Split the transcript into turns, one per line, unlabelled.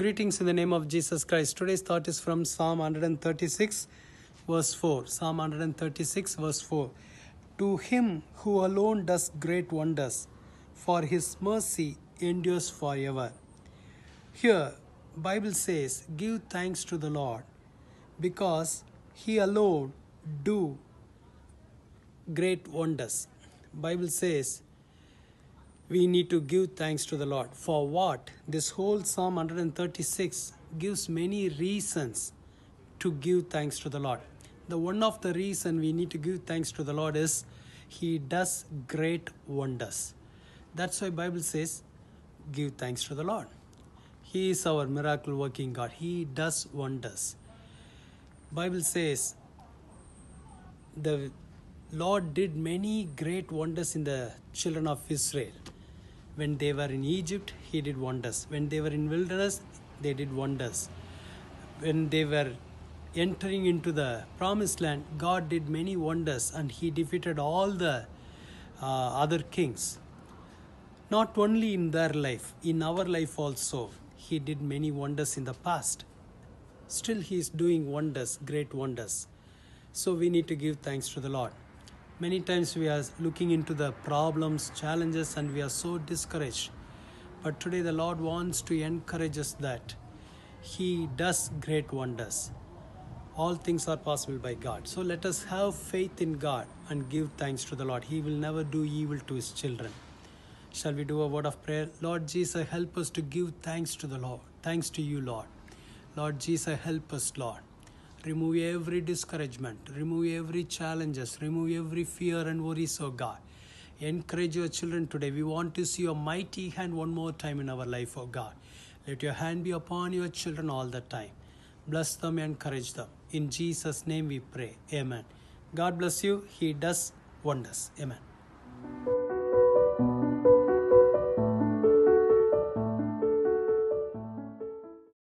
Greetings in the name of Jesus Christ. Today's thought is from Psalm 136, verse 4. Psalm 136, verse 4. To him who alone does great wonders, for his mercy endures forever. Here, Bible says, give thanks to the Lord, because he alone do great wonders. Bible says, we need to give thanks to the Lord. For what? This whole Psalm 136 gives many reasons to give thanks to the Lord. The one of the reason we need to give thanks to the Lord is he does great wonders. That's why Bible says give thanks to the Lord. He is our miracle working God. He does wonders. Bible says the Lord did many great wonders in the children of Israel when they were in egypt he did wonders when they were in wilderness they did wonders when they were entering into the promised land god did many wonders and he defeated all the uh, other kings not only in their life in our life also he did many wonders in the past still he is doing wonders great wonders so we need to give thanks to the lord Many times we are looking into the problems, challenges, and we are so discouraged. But today the Lord wants to encourage us that He does great wonders. All things are possible by God. So let us have faith in God and give thanks to the Lord. He will never do evil to His children. Shall we do a word of prayer? Lord Jesus, help us to give thanks to the Lord. Thanks to you, Lord. Lord Jesus, help us, Lord remove every discouragement remove every challenges remove every fear and worries oh god encourage your children today we want to see your mighty hand one more time in our life oh god let your hand be upon your children all the time bless them and encourage them in jesus name we pray amen god bless you he does wonders amen